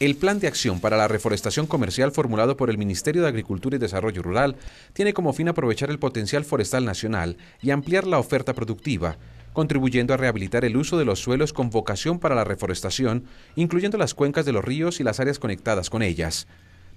El Plan de Acción para la Reforestación Comercial formulado por el Ministerio de Agricultura y Desarrollo Rural tiene como fin aprovechar el potencial forestal nacional y ampliar la oferta productiva, contribuyendo a rehabilitar el uso de los suelos con vocación para la reforestación, incluyendo las cuencas de los ríos y las áreas conectadas con ellas.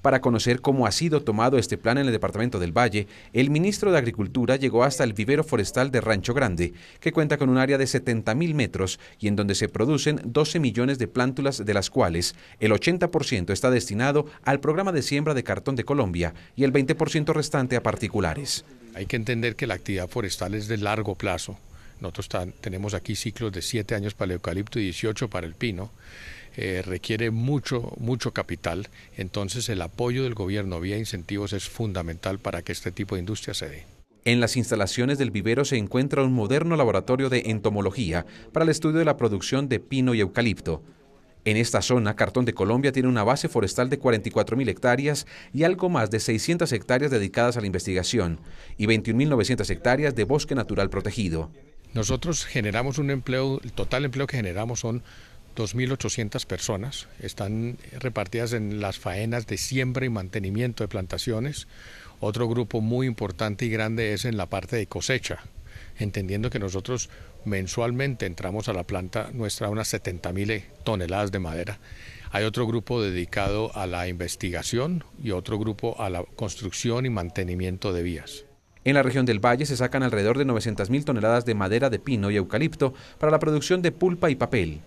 Para conocer cómo ha sido tomado este plan en el departamento del Valle, el ministro de Agricultura llegó hasta el vivero forestal de Rancho Grande, que cuenta con un área de 70.000 metros y en donde se producen 12 millones de plántulas, de las cuales el 80% está destinado al programa de siembra de cartón de Colombia y el 20% restante a particulares. Hay que entender que la actividad forestal es de largo plazo. Nosotros tenemos aquí ciclos de 7 años para el eucalipto y 18 para el pino. Eh, requiere mucho, mucho capital. Entonces el apoyo del gobierno vía incentivos es fundamental para que este tipo de industria se dé. En las instalaciones del vivero se encuentra un moderno laboratorio de entomología para el estudio de la producción de pino y eucalipto. En esta zona, Cartón de Colombia tiene una base forestal de 44.000 hectáreas y algo más de 600 hectáreas dedicadas a la investigación y 21.900 hectáreas de bosque natural protegido. Nosotros generamos un empleo, el total empleo que generamos son 2.800 personas. Están repartidas en las faenas de siembra y mantenimiento de plantaciones. Otro grupo muy importante y grande es en la parte de cosecha, entendiendo que nosotros mensualmente entramos a la planta nuestra unas 70.000 toneladas de madera. Hay otro grupo dedicado a la investigación y otro grupo a la construcción y mantenimiento de vías. En la región del Valle se sacan alrededor de 900.000 toneladas de madera de pino y eucalipto para la producción de pulpa y papel.